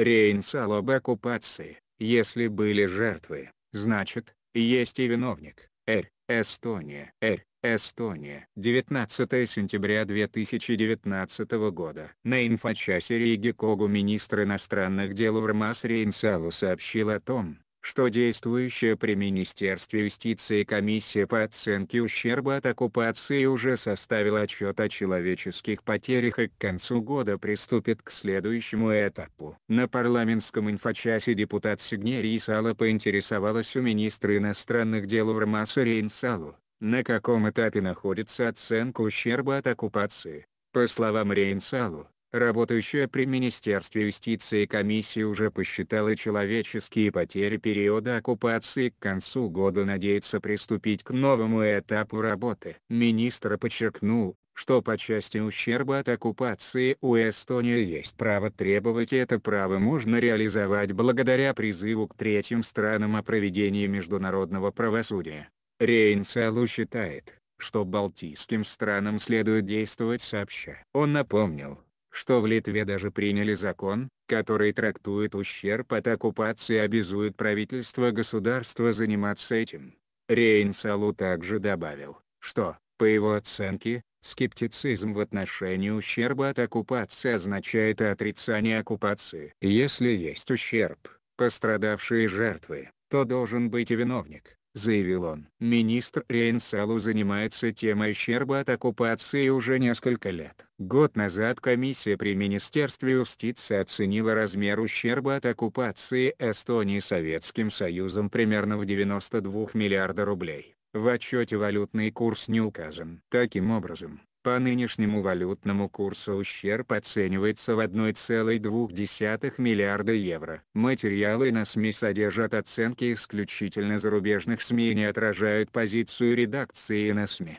Рейнсало об оккупации, если были жертвы, значит, есть и виновник. Р. Эстония. Р. Эстония. 19 сентября 2019 года. На инфочасе Риги Когу министр иностранных дел Урмас Рейнсалу сообщил о том, что действующая при Министерстве юстиции комиссия по оценке ущерба от оккупации уже составила отчет о человеческих потерях и к концу года приступит к следующему этапу. На парламентском инфочасе депутат Сигнери Рисала поинтересовалась у министра иностранных дел Урмаса Рейнсалу, на каком этапе находится оценка ущерба от оккупации. По словам Рейнсалу, Работающая при Министерстве юстиции комиссия уже посчитала человеческие потери периода оккупации к концу года надеется приступить к новому этапу работы. Министр подчеркнул, что по части ущерба от оккупации у Эстонии есть право требовать и это право можно реализовать благодаря призыву к третьим странам о проведении международного правосудия. Рейнцелу считает, что балтийским странам следует действовать сообща. Он напомнил, что в Литве даже приняли закон, который трактует ущерб от оккупации и обязует правительство государства заниматься этим. Рейнсалу также добавил, что, по его оценке, скептицизм в отношении ущерба от оккупации означает отрицание оккупации. Если есть ущерб, пострадавшие жертвы, то должен быть и виновник заявил он. Министр Рейнсалу занимается темой ущерба от оккупации уже несколько лет. Год назад комиссия при Министерстве юстиции оценила размер ущерба от оккупации Эстонии Советским Союзом примерно в 92 миллиарда рублей. В отчете валютный курс не указан. Таким образом, по нынешнему валютному курсу ущерб оценивается в 1,2 миллиарда евро. Материалы на СМИ содержат оценки исключительно зарубежных СМИ и не отражают позицию редакции на СМИ.